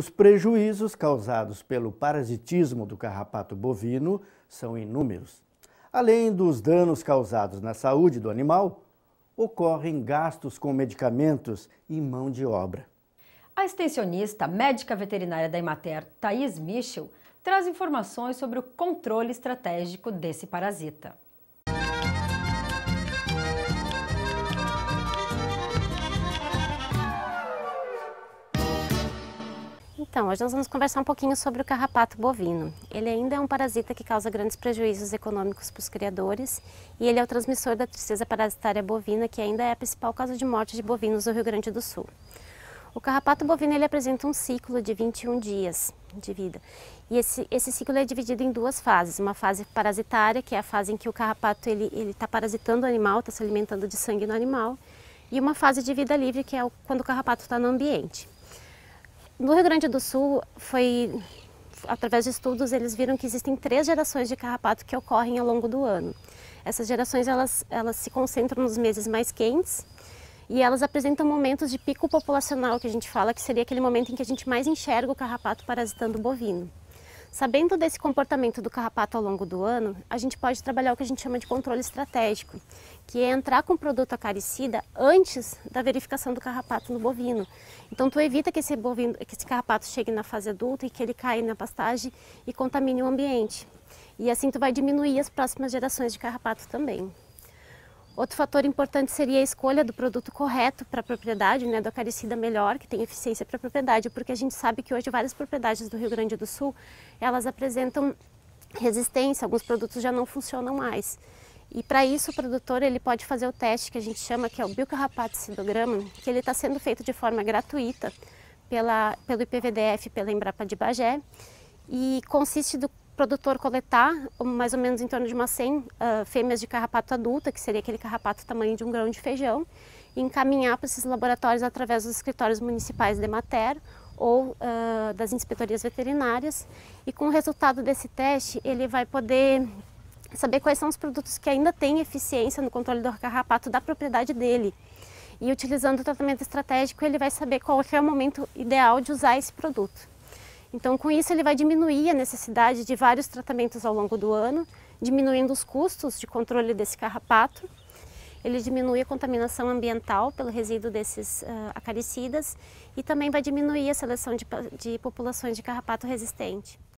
Os prejuízos causados pelo parasitismo do carrapato bovino são inúmeros. Além dos danos causados na saúde do animal, ocorrem gastos com medicamentos e mão de obra. A extensionista médica veterinária da Imater, Thais Michel, traz informações sobre o controle estratégico desse parasita. Então, hoje nós vamos conversar um pouquinho sobre o carrapato bovino. Ele ainda é um parasita que causa grandes prejuízos econômicos para os criadores e ele é o transmissor da tristeza parasitária bovina, que ainda é a principal causa de morte de bovinos no Rio Grande do Sul. O carrapato bovino ele apresenta um ciclo de 21 dias de vida. E esse, esse ciclo é dividido em duas fases. Uma fase parasitária, que é a fase em que o carrapato ele está parasitando o animal, está se alimentando de sangue no animal. E uma fase de vida livre, que é quando o carrapato está no ambiente. No Rio Grande do Sul foi através de estudos eles viram que existem três gerações de carrapato que ocorrem ao longo do ano. Essas gerações elas, elas se concentram nos meses mais quentes e elas apresentam momentos de pico populacional que a gente fala que seria aquele momento em que a gente mais enxerga o carrapato parasitando o bovino. Sabendo desse comportamento do carrapato ao longo do ano, a gente pode trabalhar o que a gente chama de controle estratégico, que é entrar com o produto acaricida antes da verificação do carrapato no bovino. Então tu evita que esse, bovino, que esse carrapato chegue na fase adulta e que ele caia na pastagem e contamine o ambiente. E assim tu vai diminuir as próximas gerações de carrapato também. Outro fator importante seria a escolha do produto correto para a propriedade, né, do acaricida melhor, que tem eficiência para a propriedade, porque a gente sabe que hoje várias propriedades do Rio Grande do Sul, elas apresentam resistência, alguns produtos já não funcionam mais. E para isso o produtor ele pode fazer o teste que a gente chama que é o biocarrapaticidograma, que ele está sendo feito de forma gratuita pela, pelo IPVDF, pela Embrapa de Bagé, e consiste do, produtor coletar mais ou menos em torno de umas 100 uh, ah, fêmeas de carrapato adulta, que seria aquele carrapato tamanho de um grão de feijão, e encaminhar para esses laboratórios através dos escritórios municipais de Mater ou uh, das inspetorias veterinárias. E com o resultado desse teste, ele vai poder saber quais são os produtos que ainda têm eficiência no controle do carrapato da propriedade dele. E utilizando o tratamento estratégico, ele vai saber qual é o momento ideal de usar esse produto. Então, com isso, ele vai diminuir a necessidade de vários tratamentos ao longo do ano, diminuindo os custos de controle desse carrapato. Ele diminui a contaminação ambiental pelo resíduo desses uh, acaricidas e também vai diminuir a seleção de, de populações de carrapato resistente.